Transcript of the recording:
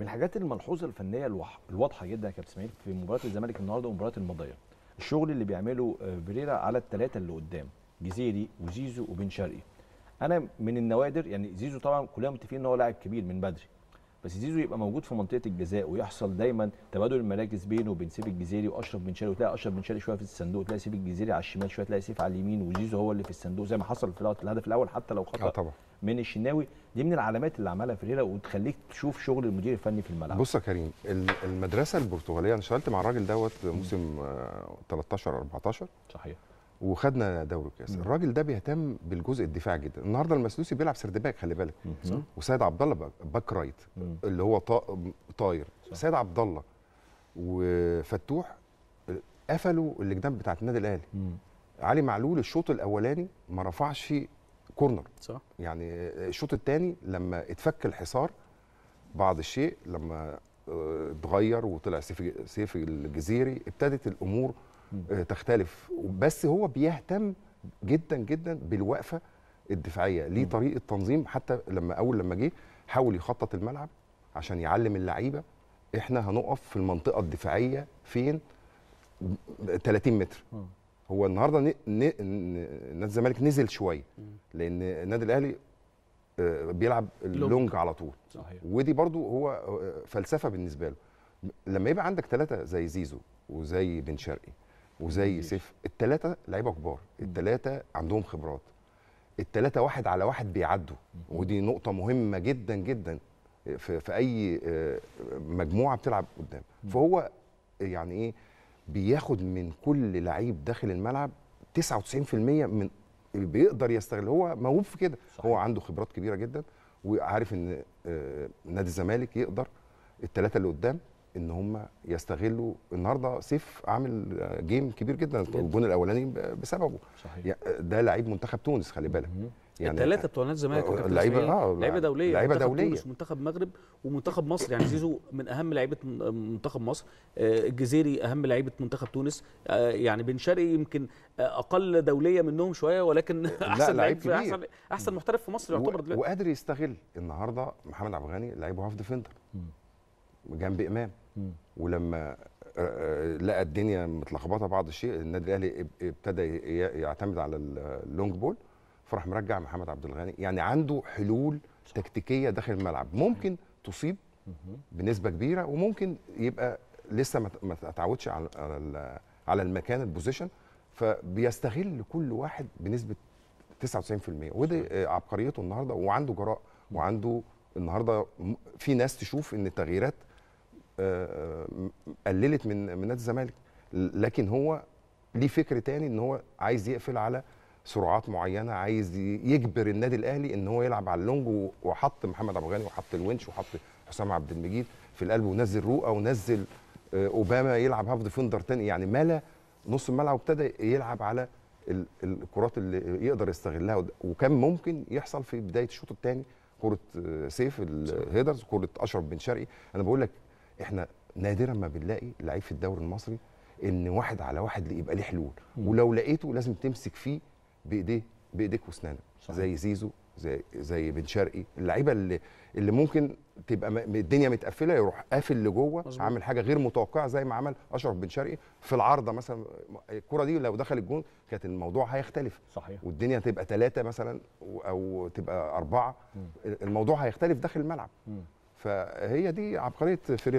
من الحاجات الملحوظه الفنيه الوح... الواضحه جدا يا كابتن اسماعيل في مباراه الزمالك النهارده والمباراه الماضيه الشغل اللي بيعمله بريرا آه، على الثلاثه اللي قدام جزيري وزيزو وبن شرقي انا من النوادر يعني زيزو طبعا كلنا متفقين ان هو لاعب كبير من بدري بس زيزو يبقى موجود في منطقه الجزاء ويحصل دايما تبادل المراكز بينه وبين سيف الجزيري واشرف بن شاري وتلاقي اشرف بن شاري شويه في الصندوق تلاقي سيف الجزيري على الشمال شويه تلاقي سيف على اليمين وزيزو هو اللي في الصندوق زي ما حصل في الهدف الاول حتى لو خطا آه، طبعا. من الشناوي دي من العلامات اللي عملها الهلال وتخليك تشوف شغل المدير الفني في الملعب بص يا كريم المدرسه البرتغاليه انا اشتغلت مع الراجل دوت موسم 13 14 صحيح وخدنا دوري الكاس الراجل ده بيهتم بالجزء الدفاعي جدا النهارده المسلوسي بيلعب سرد باك خلي بالك وسيد عبد الله باك رايت اللي هو طاير سيد عبد الله وفتوح قفلوا اللجنان بتاعه النادي الاهلي علي معلول الشوط الاولاني ما رفعش كورنر صح يعني الشوط الثاني لما اتفك الحصار بعض الشيء لما آه، اتغير وطلع سيف سيف الجزيري ابتدت الامور آه، تختلف بس هو بيهتم جدا جدا بالوقفه الدفاعيه ليه طريقه تنظيم حتى لما اول لما جه حاول يخطط الملعب عشان يعلم اللعيبه احنا هنقف في المنطقه الدفاعيه فين 30 متر هو النهارده نادي الزمالك نزل شويه لان النادي الاهلي آه، بيلعب اللونج على طول صحيح. ودي برضو هو آه، فلسفه بالنسبه له لما يبقى عندك ثلاثه زي زيزو وزي بن شرقي وزي سيف التلاتة لعيبه كبار التلاتة عندهم خبرات التلاتة واحد على واحد بيعدوا ودي نقطه مهمه جدا جدا في, في اي آه، مجموعه بتلعب قدام فهو يعني ايه بياخد من كل لعيب داخل الملعب 99% من اللي بيقدر يستغل هو موهوب في كده هو عنده خبرات كبيره جدا وعارف ان آه، نادي الزمالك يقدر الثلاثه اللي قدام ان هم يستغلوا النهارده سيف عامل جيم كبير جدا الجون الاولاني بسببه صحيح. ده لعيب منتخب تونس خلي بالك يعني الثلاثه بتوع نادي الزمالك لعيبه اه لعيبه دوليه لعيبه دوليه تونس منتخب مغرب ومنتخب مصر يعني زيزو من اهم لعيبه منتخب مصر آه، الجزيري اهم لعيبه منتخب تونس آه، يعني بن شرقي يمكن آه، اقل دوليه منهم شويه ولكن احسن لعيب كبير احسن احسن محترف في مصر يعتبر دلوقتي وقادر يستغل النهارده محمد عبد الغني لعيب هاف ديفندر جنب امام م. ولما آه، آه، لقى الدنيا متلخبطه بعض الشيء النادي الاهلي ابتدى يعتمد على اللونج بول فراح مرجع محمد عبد الغني يعني عنده حلول تكتيكيه داخل الملعب ممكن تصيب بنسبه كبيره وممكن يبقى لسه ما اتعودش على على المكان البوزيشن فبيستغل كل واحد بنسبه 99% ودي آه، عبقريته النهارده وعنده جراء وعنده النهارده في ناس تشوف ان التغييرات آه، آه، قللت من من نادي الزمالك لكن هو ليه فكر تاني ان هو عايز يقفل على سرعات معينه عايز يجبر النادي الاهلي ان هو يلعب على اللونج وحط محمد ابو غاني وحط الونش وحط حسام عبد المجيد في القلب ونزل روقه ونزل آه، اوباما يلعب هاف ديفندر تاني يعني ملا نص الملعب وابتدى يلعب على الكرات اللي يقدر يستغلها وكان ممكن يحصل في بدايه الشوط الثاني كره سيف الهيدرز كره اشرف بن شرقي انا بقول لك احنا نادرا ما بنلاقي لعيب في الدوري المصري ان واحد على واحد يبقى ليه حلول مم. ولو لقيته لازم تمسك فيه بايديه بايديك واسنانك زي زيزو زي زي بن شرقي اللعيبه اللي اللي ممكن تبقى الدنيا متقفله يروح قافل لجوه عامل حاجه غير متوقعه زي ما عمل اشرف بن شرقي في العارضه مثلا الكره دي لو دخل الجون كانت الموضوع هيختلف صحيح والدنيا تبقى ثلاثه مثلا او تبقى اربعه م. الموضوع هيختلف داخل الملعب م. فهي دي عبقريه فيريرا